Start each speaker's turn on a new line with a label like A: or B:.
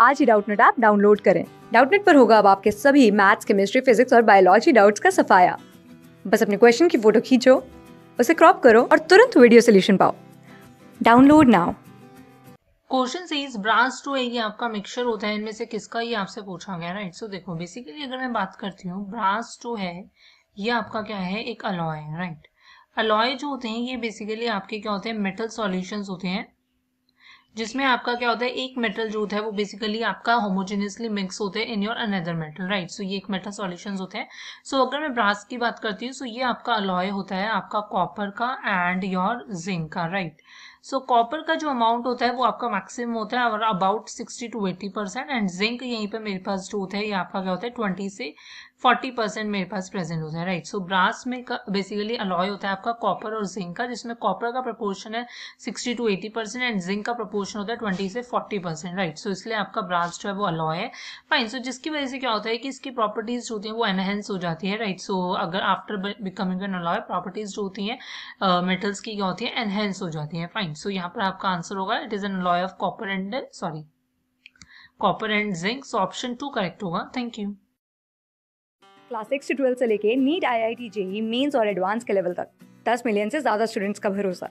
A: आज ही Doubtnut app download करें डाउटनेट पर होगा अब आपके सभी मैथ्स केमिस्ट्री फिजिक्स और बायोलॉजी डाउट्स का सफाया बस अपने क्वेश्चन की फोटो खींचो उसे क्रॉप करो और तुरंत वीडियो सोल्यूशन पाओ डाउनलोड नाउ
B: क्वेश्चन से इस ब्रांच टू है ये आपका मिक्सचर होता है इनमें से किसका ये आपसे पूछा गया राइट सो so, देखो बेसिकली अगर मैं बात करती हूँ ब्रांच टू है ये आपका क्या है एक अलॉय राइट अलॉय जो होते हैं ये बेसिकली आपके क्या होते हैं मेटल सॉल्यूशंस होते हैं जिसमें आपका क्या होता है एक मेटल जो होता है वो बेसिकली आपका होमोजेनियसली मिक्स होते हैं in your another metal right so ये एक मेटल सॉल्यूशन होते हैं सो so, अगर मैं ब्रास की बात करती हूँ सो so ये आपका अलॉय होता है आपका कॉपर का एंड योर जिंक का right right? So so, copper का जो अमाउंट होता है वो आपका मैक्सिमम होता है और about sixty to eighty percent and zinc यहीं पे मेरे पास जो होता है ये आपका क्या होता है ट्वेंटी से फोर्टी परसेंट मेरे पास प्रेजेंट होता है राइट सो ब्रास में बेसिकली अलॉय होता है आपका कॉपर और जिंक का जिसमें कॉपर का प्रपोर्शन है sixty to eighty percent and zinc का प्रपोर्शन पोर्शन होता है ट्वेंटी से फोर्टी परसेंट राइट सो इसलिए आपका ब्रांच जो है वो अलॉय है फाइन सो so, जिसकी वजह से क्या होता है कि इसकी प्रॉपर्टीज जो होती है वो एनहेंस हो जाती है राइट right? सो so, अगर after becoming an alloy properties जो होती है मेटल्स uh, की क्या होती है एनहेंस हो जाती है फाइन सो so, यहाँ पर आपका आंसर होगा it is an alloy of copper and sorry copper and zinc so option two correct होगा थैंक यू
A: क्लास सिक्स से ट्वेल्थ से लेके NEET I I T JEE Mains और एडवांस के लेवल तक दस मिलियन से ज़्यादा स्टूडेंट्स का भरोसा